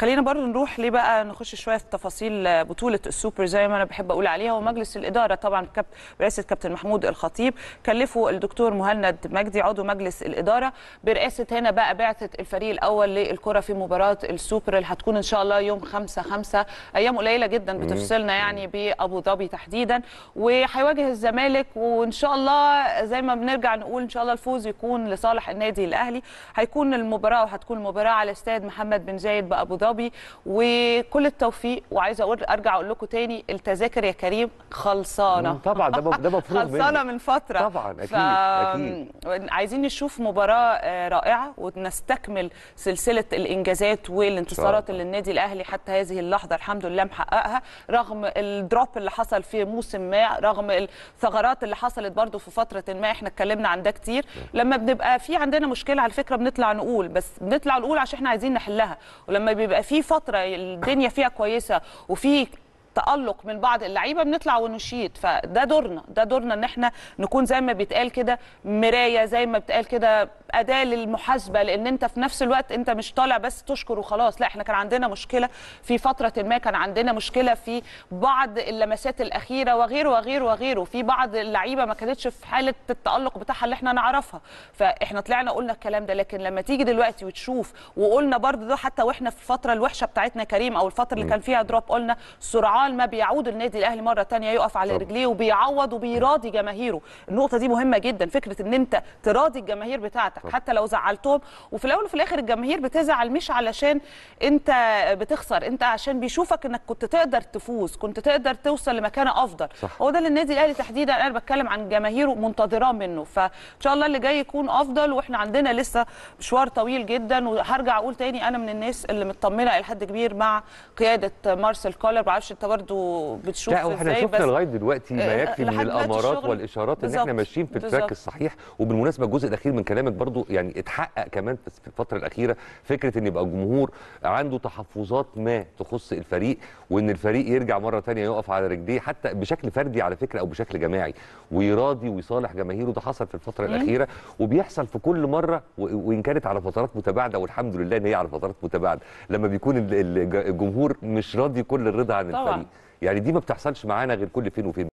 خلينا برضو نروح ليه بقى نخش شويه في تفاصيل بطوله السوبر زي ما انا بحب اقول عليها ومجلس الاداره طبعا كابت برئاسه كابتن محمود الخطيب كلفوا الدكتور مهند مجدي عضو مجلس الاداره برئاسه هنا بقى بعثه الفريق الاول للكره في مباراه السوبر اللي هتكون ان شاء الله يوم 5 5 ايام قليله جدا بتفصلنا يعني بابو ظبي تحديدا وهيواجه الزمالك وان شاء الله زي ما بنرجع نقول ان شاء الله الفوز يكون لصالح النادي الاهلي هيكون المباراه وهتكون المباراه على استاد محمد بن زايد بابو ظبي ظبي وكل التوفيق وعايزه اقول ارجع اقول لكم تاني التذاكر يا كريم خلصانه طبعا ده ده مفروض خلصانه من فتره طبعا اكيد ف... اكيد عايزين نشوف مباراه آه، رائعه ونستكمل سلسله الانجازات والانتصارات اللي النادي الاهلي حتى هذه اللحظه الحمد لله محققها رغم الدروب اللي حصل في موسم ما رغم الثغرات اللي حصلت برده في فتره ما احنا اتكلمنا عن ده كتير نعم. لما بنبقى في عندنا مشكله على فكره بنطلع نقول بس بنطلع نقول عشان احنا عايزين نحلها ولما بيبقى يبقى في فتره الدنيا فيها كويسه وفي تالق من بعض اللعيبه بنطلع ونشيد فده دورنا ده دورنا ان احنا نكون زي ما بيتقال كده مرايه زي ما بيتقال كده اداه للمحاسبه لان انت في نفس الوقت انت مش طالع بس تشكر وخلاص لا احنا كان عندنا مشكله في فتره ما كان عندنا مشكله في بعض اللمسات الاخيره وغيره وغيره وغيره في بعض اللعيبه ما كانتش في حاله التالق بتاعها اللي احنا نعرفها فاحنا طلعنا قلنا الكلام ده لكن لما تيجي دلوقتي وتشوف وقلنا برضه ده حتى واحنا في الفتره الوحشه بتاعتنا كريم او الفتره اللي كان فيها دروب قلنا سرعان طال ما بيعود النادي الاهلي مره ثانيه يقف على رجليه وبيعوض وبيراضي جماهيره النقطه دي مهمه جدا فكره ان انت تراضي الجماهير بتاعتك طب. حتى لو زعلتهم وفي الاول وفي الاخر الجماهير بتزعل مش علشان انت بتخسر انت عشان بيشوفك انك كنت تقدر تفوز كنت تقدر توصل لمكانه افضل صح. هو ده اللي النادي الاهلي تحديدا انا بتكلم عن جماهيره منتظراه منه فان شاء الله اللي جاي يكون افضل واحنا عندنا لسه مشوار طويل جدا وهرجع اقول تاني انا من الناس اللي مطمنه لحد كبير مع قياده مارسيل كولر ما التجارب برضو بتشوف لا احنا شفنا لغايه دلوقتي ما آه، يكفي من الامارات والاشارات ان احنا ماشيين في التراك الصحيح وبالمناسبه الجزء الاخير من كلامك برضو يعني اتحقق كمان في الفتره الاخيره فكره ان يبقى الجمهور عنده تحفظات ما تخص الفريق وان الفريق يرجع مره ثانيه يقف على رجليه حتى بشكل فردي على فكره او بشكل جماعي ويراضي ويصالح جماهيره ده حصل في الفتره الاخيره وبيحصل في كل مره وان كانت على فترات متباعده والحمد لله ان هي على فترات متباعده لما بيكون الجمهور مش راضي كل الرضا عن الفريق يعني دي ما بتحصلش معانا غير كل فين وفين